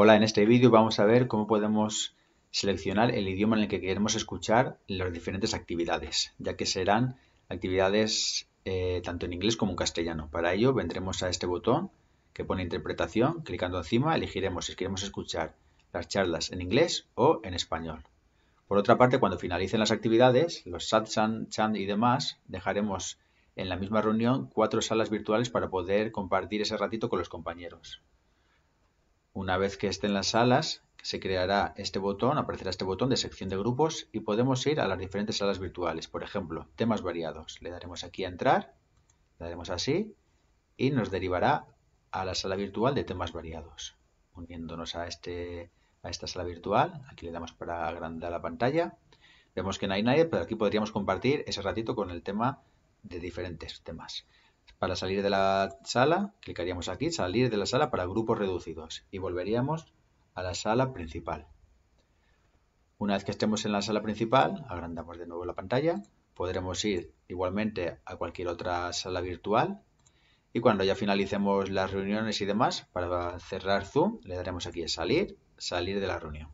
Hola, en este vídeo vamos a ver cómo podemos seleccionar el idioma en el que queremos escuchar las diferentes actividades, ya que serán actividades eh, tanto en inglés como en castellano. Para ello vendremos a este botón que pone interpretación, clicando encima elegiremos si queremos escuchar las charlas en inglés o en español. Por otra parte, cuando finalicen las actividades, los chat, Chan y demás, dejaremos en la misma reunión cuatro salas virtuales para poder compartir ese ratito con los compañeros. Una vez que estén las salas, se creará este botón, aparecerá este botón de sección de grupos y podemos ir a las diferentes salas virtuales. Por ejemplo, temas variados. Le daremos aquí a entrar, le daremos así y nos derivará a la sala virtual de temas variados. Uniéndonos a, este, a esta sala virtual, aquí le damos para agrandar la pantalla. Vemos que no hay nadie, pero aquí podríamos compartir ese ratito con el tema de diferentes temas. Para salir de la sala, clicaríamos aquí, salir de la sala para grupos reducidos y volveríamos a la sala principal. Una vez que estemos en la sala principal, agrandamos de nuevo la pantalla, podremos ir igualmente a cualquier otra sala virtual y cuando ya finalicemos las reuniones y demás, para cerrar Zoom, le daremos aquí salir, salir de la reunión.